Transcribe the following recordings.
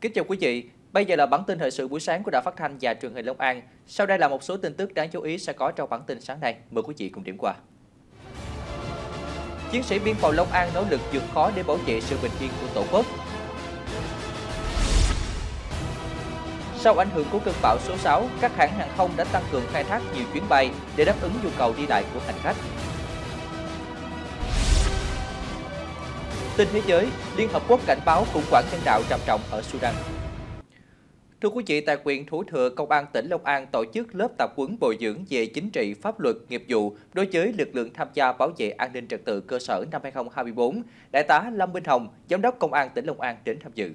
Kính chào quý vị, bây giờ là bản tin thời sự buổi sáng của Đài Phát thanh và Truyền hình Long An. Sau đây là một số tin tức đáng chú ý sẽ có trong bản tin sáng nay. Mời quý vị cùng điểm qua. Chiến sĩ biên phòng Long An nỗ lực vượt khó để bảo vệ sự bình yên của Tổ quốc. Sau ảnh hưởng của cơn bão số 6, các hãng hàng không đã tăng cường khai thác nhiều chuyến bay để đáp ứng nhu cầu đi lại của hành khách. Tin thế giới, Liên Hợp Quốc cảnh báo khủng hoảng nhân đạo trầm trọng ở Sudan. Thưa quý vị, tại quyền Thủ Thừa, Công an tỉnh Long An tổ chức lớp tập huấn bồi dưỡng về chính trị, pháp luật, nghiệp vụ đối với lực lượng tham gia bảo vệ an ninh trật tự cơ sở năm 2024. Đại tá Lâm Minh Hồng, Giám đốc Công an tỉnh Long An đến tham dự.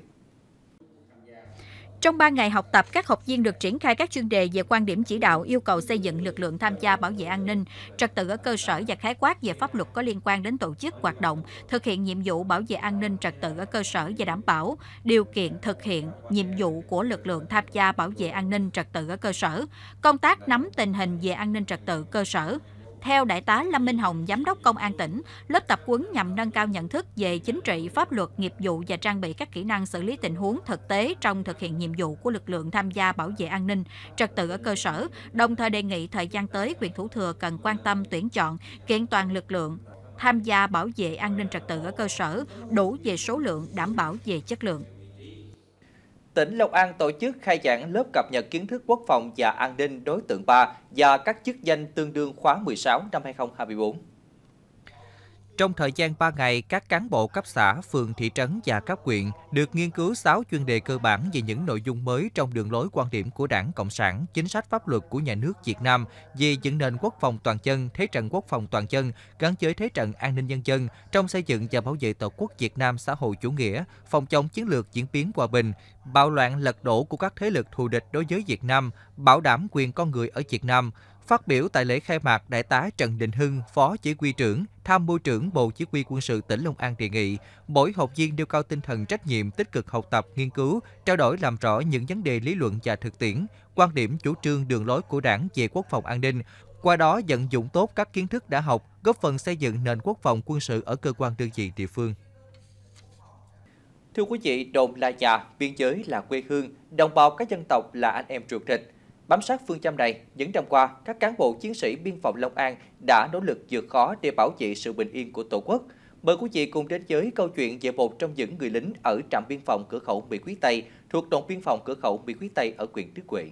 Trong 3 ngày học tập, các học viên được triển khai các chuyên đề về quan điểm chỉ đạo yêu cầu xây dựng lực lượng tham gia bảo vệ an ninh, trật tự ở cơ sở và khái quát về pháp luật có liên quan đến tổ chức hoạt động, thực hiện nhiệm vụ bảo vệ an ninh trật tự ở cơ sở và đảm bảo điều kiện thực hiện nhiệm vụ của lực lượng tham gia bảo vệ an ninh trật tự ở cơ sở, công tác nắm tình hình về an ninh trật tự cơ sở, theo Đại tá Lâm Minh Hồng, Giám đốc Công an tỉnh, lớp tập huấn nhằm nâng cao nhận thức về chính trị, pháp luật, nghiệp vụ và trang bị các kỹ năng xử lý tình huống thực tế trong thực hiện nhiệm vụ của lực lượng tham gia bảo vệ an ninh, trật tự ở cơ sở, đồng thời đề nghị thời gian tới quyền thủ thừa cần quan tâm tuyển chọn, kiện toàn lực lượng, tham gia bảo vệ an ninh trật tự ở cơ sở, đủ về số lượng, đảm bảo về chất lượng tỉnh Long An tổ chức khai giảng lớp cập nhật kiến thức quốc phòng và an ninh đối tượng 3 và các chức danh tương đương khóa 16 năm 2024. Trong thời gian 3 ngày, các cán bộ cấp xã, phường, thị trấn và cấp quyện được nghiên cứu 6 chuyên đề cơ bản về những nội dung mới trong đường lối quan điểm của Đảng Cộng sản, chính sách pháp luật của nhà nước Việt Nam về dựng nền quốc phòng toàn dân, thế trận quốc phòng toàn dân gắn với thế trận an ninh nhân dân trong xây dựng và bảo vệ Tổ quốc Việt Nam xã hội chủ nghĩa, phòng chống chiến lược diễn biến hòa bình, bạo loạn lật đổ của các thế lực thù địch đối với Việt Nam, bảo đảm quyền con người ở Việt Nam, Phát biểu tại lễ khai mạc, Đại tá Trần Đình Hưng, Phó Chỉ huy trưởng, Tham mưu trưởng Bộ Chỉ huy quân sự tỉnh Long An đề nghị, mỗi học viên nêu cao tinh thần trách nhiệm tích cực học tập, nghiên cứu, trao đổi làm rõ những vấn đề lý luận và thực tiễn, quan điểm chủ trương đường lối của đảng về quốc phòng an ninh, qua đó vận dụng tốt các kiến thức đã học, góp phần xây dựng nền quốc phòng quân sự ở cơ quan đơn vị địa phương. Thưa quý vị, đồn là nhà, biên giới là quê hương, đồng bào các dân tộc là anh em ruột thịt Bám sát phương châm này, những năm qua, các cán bộ chiến sĩ biên phòng Long An đã nỗ lực vượt khó để bảo vệ sự bình yên của Tổ quốc. Mời quý vị cùng đến với câu chuyện về một trong những người lính ở trạm biên phòng cửa khẩu Mỹ Quý Tây thuộc đồn biên phòng cửa khẩu Mỹ Quý Tây ở huyện Đức Huệ.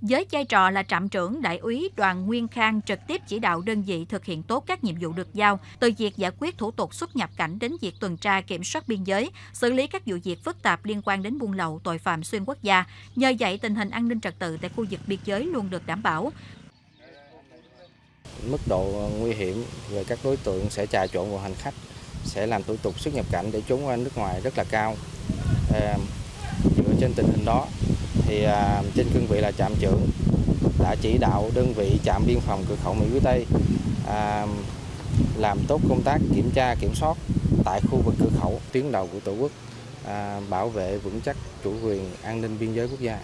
Với vai trò là trạm trưởng đại úy Đoàn Nguyên Khang trực tiếp chỉ đạo đơn vị thực hiện tốt các nhiệm vụ được giao, từ việc giải quyết thủ tục xuất nhập cảnh đến việc tuần tra kiểm soát biên giới, xử lý các vụ việc phức tạp liên quan đến buôn lậu, tội phạm xuyên quốc gia. Nhờ vậy, tình hình an ninh trật tự tại khu vực biên giới luôn được đảm bảo. Mức độ nguy hiểm về các đối tượng sẽ trà trộn vào hành khách, sẽ làm thủ tục xuất nhập cảnh để trốn ra nước ngoài rất là cao. À, dựa trên tình hình đó thì à, trên cương vị là trạm trưởng đã chỉ đạo đơn vị trạm biên phòng cửa khẩu Mỹ Quý Tây à, làm tốt công tác kiểm tra kiểm soát tại khu vực cửa khẩu tuyến đầu của Tổ quốc à, bảo vệ vững chắc chủ quyền an ninh biên giới quốc gia.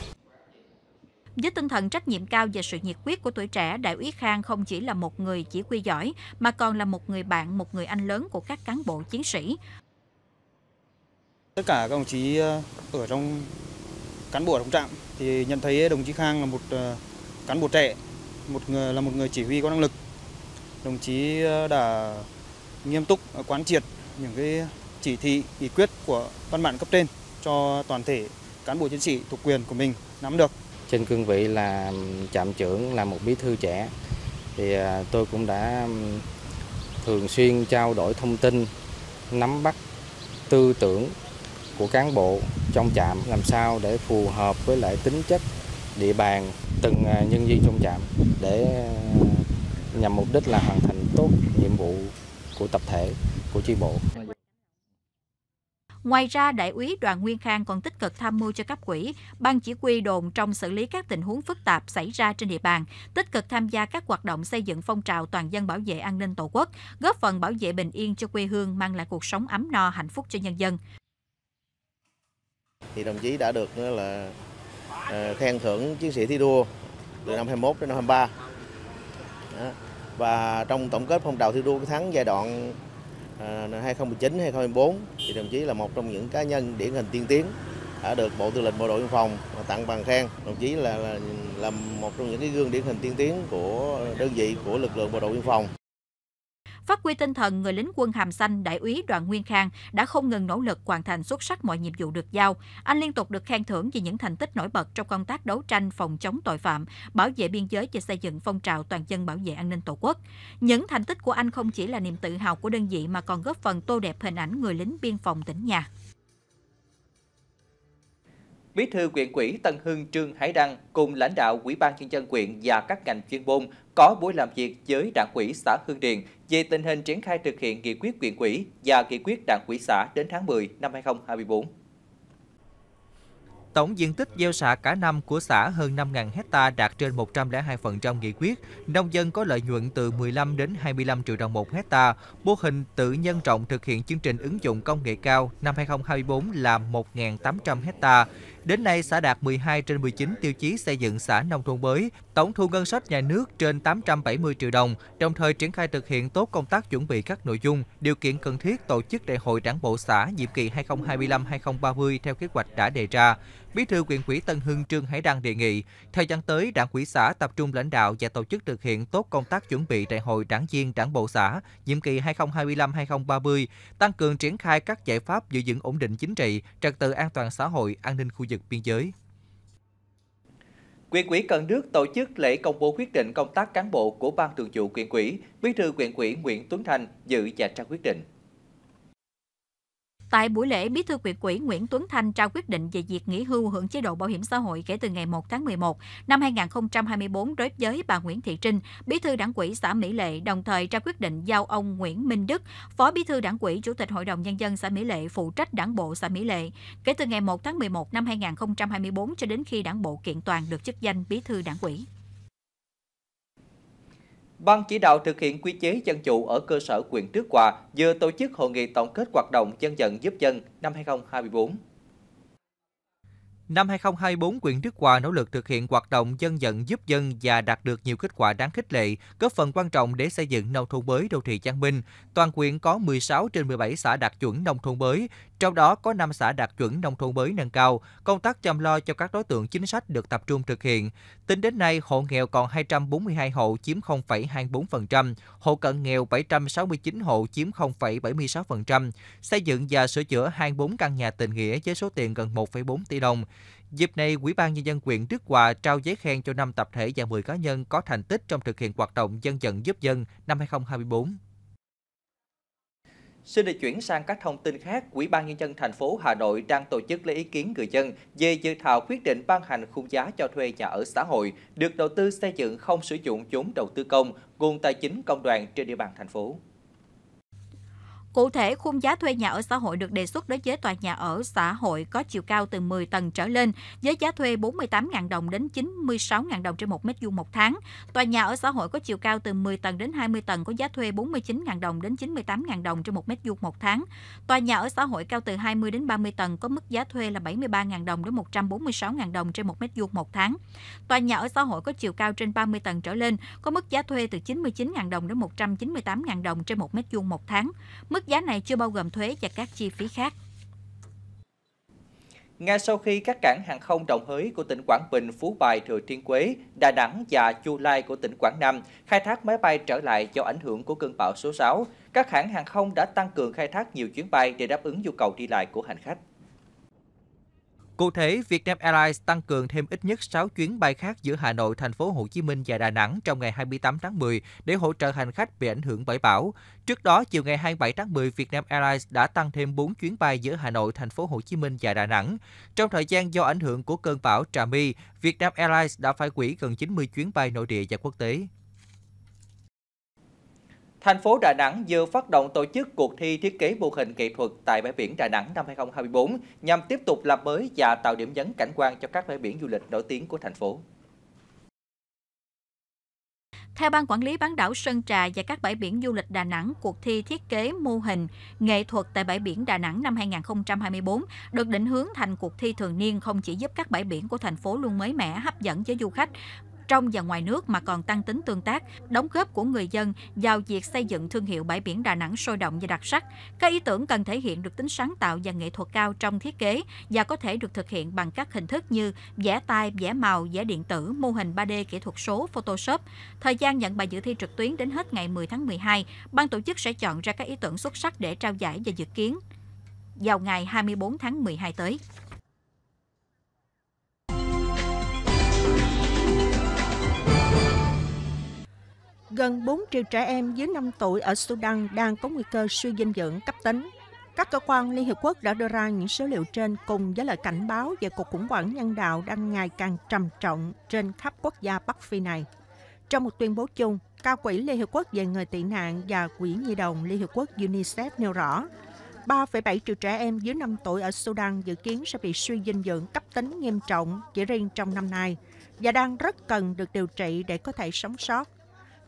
Với tinh thần trách nhiệm cao và sự nhiệt quyết của tuổi trẻ, Đại úy Khang không chỉ là một người chỉ huy giỏi mà còn là một người bạn, một người anh lớn của các cán bộ chiến sĩ. Tất cả các đồng chí ờ, ở trong cán bộ ở trong trạm thì nhận thấy đồng chí Khang là một ờ, cán bộ trẻ, một người là một người chỉ huy có năng lực. Đồng chí ờ, đã nghiêm túc ờ, quán triệt những cái chỉ thị, nghị quyết của văn bản cấp trên cho toàn thể cán bộ chiến sĩ thuộc quyền của mình nắm được. Trên cương vị là trạm trưởng là một bí thư trẻ thì tôi cũng đã thường xuyên trao đổi thông tin, nắm bắt tư tưởng của cán bộ trong trạm làm sao để phù hợp với lại tính chất địa bàn từng à, nhân viên trong trạm để à, nhằm mục đích là hoàn thành tốt nhiệm vụ của tập thể của chi bộ. Ngoài ra, Đại úy Đoàn Nguyên Khang còn tích cực tham mưu cho cấp quỹ, ban chỉ huy đồn trong xử lý các tình huống phức tạp xảy ra trên địa bàn, tích cực tham gia các hoạt động xây dựng phong trào toàn dân bảo vệ an ninh Tổ quốc, góp phần bảo vệ bình yên cho quê hương mang lại cuộc sống ấm no hạnh phúc cho nhân dân thì đồng chí đã được là ờ, khen thưởng chiến sĩ thi đua từ năm 21 đến năm 23 và trong tổng kết phong trào thi đua thắng giai đoạn 2019 ờ, 2024 thì đồng chí là một trong những cá nhân điển hình tiên tiến đã được Bộ Tư lệnh Bộ đội Biên phòng tặng bằng khen. Đồng chí là là, là một trong những cái gương điển hình tiên tiến của đơn vị của lực lượng Bộ đội Biên phòng. Phát huy tinh thần, người lính quân hàm xanh Đại úy Đoàn Nguyên Khang đã không ngừng nỗ lực hoàn thành xuất sắc mọi nhiệm vụ được giao. Anh liên tục được khen thưởng vì những thành tích nổi bật trong công tác đấu tranh phòng chống tội phạm, bảo vệ biên giới và xây dựng phong trào toàn dân bảo vệ an ninh Tổ quốc. Những thành tích của anh không chỉ là niềm tự hào của đơn vị mà còn góp phần tô đẹp hình ảnh người lính biên phòng tỉnh nhà. Bí thư huyện ủy Tân Hưng Trương Hải Đăng cùng lãnh đạo Ủy ban nhân dân huyện và các ngành chuyên môn có buổi làm việc với Đảng ủy xã Hương Điền về tình hình triển khai thực hiện nghị quyết huyện ủy và nghị quyết Đảng ủy xã đến tháng 10 năm 2024. Tổng diện tích gieo xạ cả năm của xã hơn 5.000 hecta đạt trên 102% nghị quyết. Nông dân có lợi nhuận từ 15 đến 25 triệu đồng một hecta. Mô hình tự nhân rộng thực hiện chương trình ứng dụng công nghệ cao năm 2024 là 1.800 hecta. Đến nay, xã đạt 12 trên 19 tiêu chí xây dựng xã nông thôn mới, tổng thu ngân sách nhà nước trên 870 triệu đồng, đồng thời triển khai thực hiện tốt công tác chuẩn bị các nội dung, điều kiện cần thiết tổ chức đại hội đảng bộ xã nhiệm kỳ 2025-2030 theo kế hoạch đã đề ra. Bí thư huyện ủy Tân Hưng Trương Hải Đăng đề nghị, thời gian tới, đảng ủy xã tập trung lãnh đạo và tổ chức thực hiện tốt công tác chuẩn bị đại hội đảng viên đảng bộ xã nhiệm kỳ 2025-2030, tăng cường triển khai các giải pháp giữ vững ổn định chính trị, trật tự an toàn xã hội, an ninh khu vực biên giới. Quyền quỹ Cần Đức tổ chức lễ công bố quyết định công tác cán bộ của Ban Thường vụ Quyền quỹ, Bí thư Quyền quỹ Nguyễn Tuấn Thành dự và trao quyết định. Tại buổi lễ, Bí thư huyện ủy Nguyễn Tuấn Thanh trao quyết định về việc nghỉ hưu hưởng chế độ bảo hiểm xã hội kể từ ngày 1 tháng 11 năm 2024 đối với bà Nguyễn Thị Trinh, Bí thư Đảng ủy xã Mỹ Lệ, đồng thời trao quyết định giao ông Nguyễn Minh Đức, Phó Bí thư Đảng ủy Chủ tịch Hội đồng nhân dân xã Mỹ Lệ phụ trách Đảng bộ xã Mỹ Lệ kể từ ngày 1 tháng 11 năm 2024 cho đến khi Đảng bộ kiện toàn được chức danh Bí thư Đảng ủy. Ban chỉ đạo thực hiện quy chế dân chủ ở cơ sở quyền trước quà vừa tổ chức hội nghị tổng kết hoạt động dân vận giúp dân năm 2024. Năm 2024, quyện Đức Hòa nỗ lực thực hiện hoạt động dân vận giúp dân và đạt được nhiều kết quả đáng khích lệ, góp phần quan trọng để xây dựng nông thôn mới đô thị Giang Minh. Toàn quyện có 16 trên 17 xã đạt chuẩn nông thôn mới, trong đó có 5 xã đạt chuẩn nông thôn mới nâng cao. Công tác chăm lo cho các đối tượng chính sách được tập trung thực hiện. Tính đến nay, hộ nghèo còn 242 hộ chiếm 0,24%, hộ cận nghèo 769 hộ chiếm 0,76%, xây dựng và sửa chữa 24 căn nhà tình nghĩa với số tiền gần 1,4 tỷ đồng Dịp này, Ủy ban Nhân dân huyện Đức Hòa trao giấy khen cho 5 tập thể và 10 cá nhân có thành tích trong thực hiện hoạt động dân vận giúp dân năm 2024. Xin được chuyển sang các thông tin khác, Ủy ban nhân dân thành phố Hà Nội đang tổ chức lấy ý kiến người dân về dự thảo quyết định ban hành khung giá cho thuê nhà ở xã hội được đầu tư xây dựng không sử dụng vốn đầu tư công, nguồn tài chính công đoàn trên địa bàn thành phố. Cụ thể, khung giá thuê nhà ở xã hội được đề xuất đối với tòa nhà ở xã hội có chiều cao từ 10 tầng trở lên, với giá thuê 48.000 đồng đến 96.000 đồng trên 1 mét vuông một tháng. Tòa nhà ở xã hội có chiều cao từ 10 tầng đến 20 tầng có giá thuê 49.000 đồng đến 98.000 đồng trên 1 mét vuông một tháng. Tòa nhà ở xã hội cao từ 20 đến 30 tầng có mức giá thuê là 73.000 đồng đến 146.000 đồng trên 1 mét vuông một tháng. Tòa nhà ở xã hội có chiều cao trên 30 tầng trở lên có mức giá thuê từ 99.000 đồng đến 198.000 đồng trên 1 mét vuông một tháng. Mức Mức giá này chưa bao gồm thuế và các chi phí khác. Ngay sau khi các cảng hàng không đồng hới của tỉnh Quảng Bình, Phú Bài, Thừa Thiên Quế, Đà Nẵng và Chu Lai của tỉnh Quảng Nam khai thác máy bay trở lại do ảnh hưởng của cơn bão số 6, các hãng hàng không đã tăng cường khai thác nhiều chuyến bay để đáp ứng nhu cầu đi lại của hành khách. Cụ thể, Vietnam Airlines tăng cường thêm ít nhất 6 chuyến bay khác giữa Hà Nội, thành phố Hồ Chí Minh và Đà Nẵng trong ngày 28 tháng 10 để hỗ trợ hành khách bị ảnh hưởng bởi bão. Trước đó, chiều ngày 27 tháng 10, Vietnam Airlines đã tăng thêm 4 chuyến bay giữa Hà Nội, thành phố Hồ Chí Minh và Đà Nẵng. Trong thời gian do ảnh hưởng của cơn bão Trà My, Vietnam Airlines đã phải hủy gần 90 chuyến bay nội địa và quốc tế thành phố Đà Nẵng vừa phát động tổ chức cuộc thi thiết kế mô hình nghệ thuật tại bãi biển Đà Nẵng năm 2024 nhằm tiếp tục làm mới và tạo điểm nhấn cảnh quan cho các bãi biển du lịch nổi tiếng của thành phố. Theo Ban Quản lý bán đảo Sơn Trà và các bãi biển du lịch Đà Nẵng, cuộc thi thiết kế mô hình nghệ thuật tại bãi biển Đà Nẵng năm 2024 được định hướng thành cuộc thi thường niên không chỉ giúp các bãi biển của thành phố luôn mới mẻ, hấp dẫn với du khách trong và ngoài nước mà còn tăng tính tương tác, đóng góp của người dân vào việc xây dựng thương hiệu bãi biển Đà Nẵng sôi động và đặc sắc. Các ý tưởng cần thể hiện được tính sáng tạo và nghệ thuật cao trong thiết kế và có thể được thực hiện bằng các hình thức như vẽ tay, vẽ màu, vẽ điện tử, mô hình 3D kỹ thuật số, Photoshop. Thời gian nhận bài dự thi trực tuyến đến hết ngày 10 tháng 12, ban tổ chức sẽ chọn ra các ý tưởng xuất sắc để trao giải và dự kiến vào ngày 24 tháng 12 tới. Gần 4 triệu trẻ em dưới 5 tuổi ở Sudan đang có nguy cơ suy dinh dưỡng cấp tính. Các cơ quan Liên Hiệp Quốc đã đưa ra những số liệu trên cùng với lời cảnh báo về cuộc khủng hoảng nhân đạo đang ngày càng trầm trọng trên khắp quốc gia Bắc Phi này. Trong một tuyên bố chung, Cao quỹ Liên Hiệp Quốc về người tị nạn và Quỹ Nhi đồng Liên Hiệp Quốc UNICEF nêu rõ, 3,7 triệu trẻ em dưới 5 tuổi ở Sudan dự kiến sẽ bị suy dinh dưỡng cấp tính nghiêm trọng chỉ riêng trong năm nay và đang rất cần được điều trị để có thể sống sót.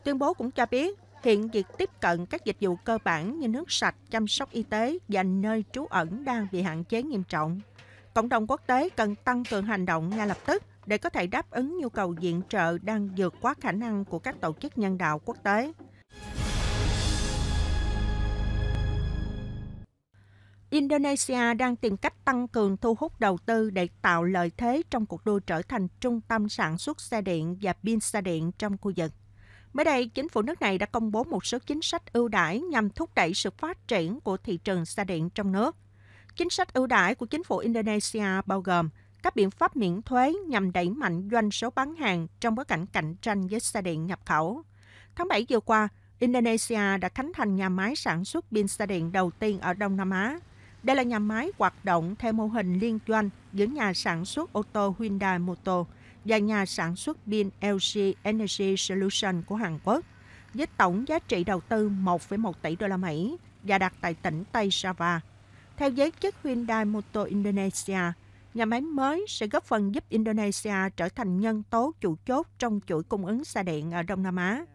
Tuyên bố cũng cho biết hiện việc tiếp cận các dịch vụ cơ bản như nước sạch, chăm sóc y tế và nơi trú ẩn đang bị hạn chế nghiêm trọng. Cộng đồng quốc tế cần tăng cường hành động ngay lập tức để có thể đáp ứng nhu cầu viện trợ đang vượt quá khả năng của các tổ chức nhân đạo quốc tế. Indonesia đang tìm cách tăng cường thu hút đầu tư để tạo lợi thế trong cuộc đua trở thành trung tâm sản xuất xe điện và pin xe điện trong khu vực. Mới đây, chính phủ nước này đã công bố một số chính sách ưu đãi nhằm thúc đẩy sự phát triển của thị trường xe điện trong nước. Chính sách ưu đãi của chính phủ Indonesia bao gồm các biện pháp miễn thuế nhằm đẩy mạnh doanh số bán hàng trong bối cảnh cạnh tranh với xe điện nhập khẩu. Tháng 7 vừa qua, Indonesia đã khánh thành nhà máy sản xuất pin xe điện đầu tiên ở Đông Nam Á. Đây là nhà máy hoạt động theo mô hình liên doanh giữa nhà sản xuất ô tô Hyundai Motor – và nhà sản xuất pin LG Energy Solution của Hàn Quốc với tổng giá trị đầu tư 1,1 tỷ đô la Mỹ và đặt tại tỉnh Tây Java. Theo giới chức Hyundai Motor Indonesia, nhà máy mới sẽ góp phần giúp Indonesia trở thành nhân tố chủ chốt trong chuỗi cung ứng xe điện ở Đông Nam Á.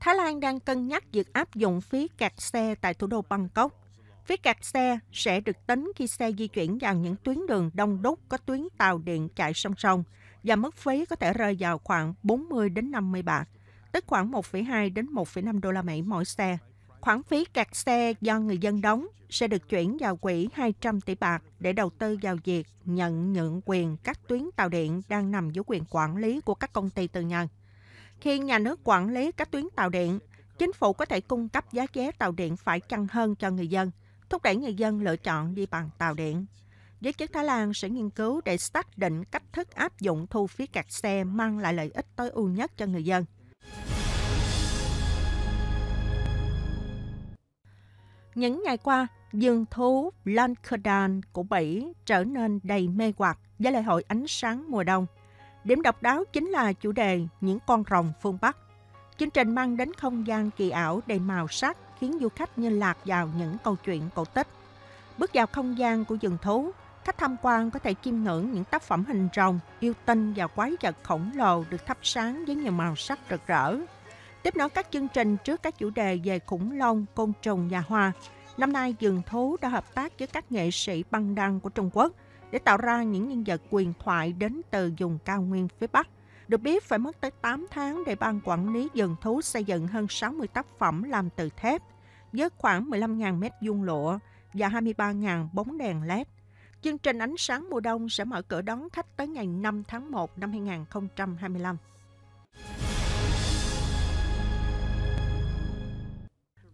Thái Lan đang cân nhắc việc áp dụng phí kẹt xe tại thủ đô Bangkok Phí kẹt xe sẽ được tính khi xe di chuyển vào những tuyến đường đông đúc có tuyến tàu điện chạy song song và mức phí có thể rơi vào khoảng 40 đến 50 bạc, tức khoảng 1,2 đến 1,5 đô la Mỹ mỗi xe. Khoản phí kẹt xe do người dân đóng sẽ được chuyển vào quỹ 200 tỷ bạc để đầu tư vào việc nhận nhượng quyền các tuyến tàu điện đang nằm dưới quyền quản lý của các công ty tư nhân. Khi nhà nước quản lý các tuyến tàu điện, chính phủ có thể cung cấp giá vé tàu điện phải chăng hơn cho người dân – thúc đẩy người dân lựa chọn đi bằng tàu điện. Giới chức Thái Lan sẽ nghiên cứu để xác định cách thức áp dụng thu phí kẹt xe mang lại lợi ích tối ưu nhất cho người dân. Những ngày qua, dương thú Lankadan của Bỉ trở nên đầy mê hoặc với lễ hội ánh sáng mùa đông. Điểm độc đáo chính là chủ đề Những con rồng phương Bắc. Chương trình mang đến không gian kỳ ảo đầy màu sắc khiến du khách như lạc vào những câu chuyện cổ tích. Bước vào không gian của rừng thú, khách tham quan có thể chiêm ngưỡng những tác phẩm hình rồng, yêu tinh và quái vật khổng lồ được thắp sáng với nhiều màu sắc rực rỡ. Tiếp nối các chương trình trước các chủ đề về khủng long, côn trùng và hoa, năm nay Dường Thú đã hợp tác với các nghệ sĩ băng đăng của Trung Quốc để tạo ra những nhân vật quyền thoại đến từ vùng cao nguyên phía Bắc – được biết, phải mất tới 8 tháng để ban quản lý dần thú xây dựng hơn 60 tác phẩm làm từ thép, với khoảng 15.000 mét vuông lụa và 23.000 bóng đèn LED. Chương trình ánh sáng mùa đông sẽ mở cửa đón khách tới ngày 5 tháng 1 năm 2025.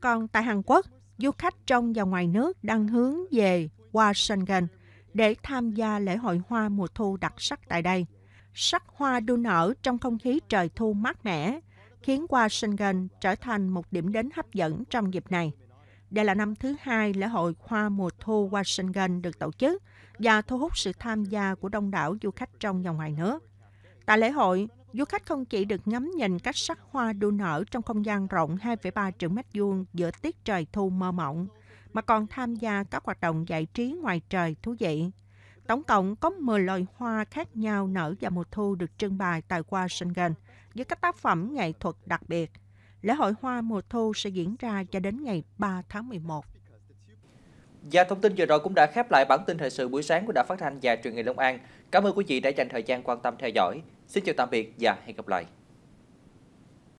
Còn tại Hàn Quốc, du khách trong và ngoài nước đang hướng về Washington để tham gia lễ hội hoa mùa thu đặc sắc tại đây – sắc hoa đua nở trong không khí trời thu mát mẻ, khiến Washington trở thành một điểm đến hấp dẫn trong dịp này. Đây là năm thứ hai lễ hội hoa mùa thu Washington được tổ chức và thu hút sự tham gia của đông đảo du khách trong và ngoài nước. Tại lễ hội, du khách không chỉ được ngắm nhìn các sắc hoa đua nở trong không gian rộng 2,3 triệu mét vuông giữa tiết trời thu mơ mộng, mà còn tham gia các hoạt động giải trí ngoài trời thú vị. Tổng cộng có 10 loài hoa khác nhau nở vào mùa thu được trưng bày tại Washington với các tác phẩm nghệ thuật đặc biệt. Lễ hội hoa mùa thu sẽ diễn ra cho đến ngày 3 tháng 11. Và thông tin vừa rồi cũng đã khép lại bản tin thời sự buổi sáng của Đài Phát thanh và Truyền hình Long An. Cảm ơn quý vị đã dành thời gian quan tâm theo dõi. Xin chào tạm biệt và hẹn gặp lại.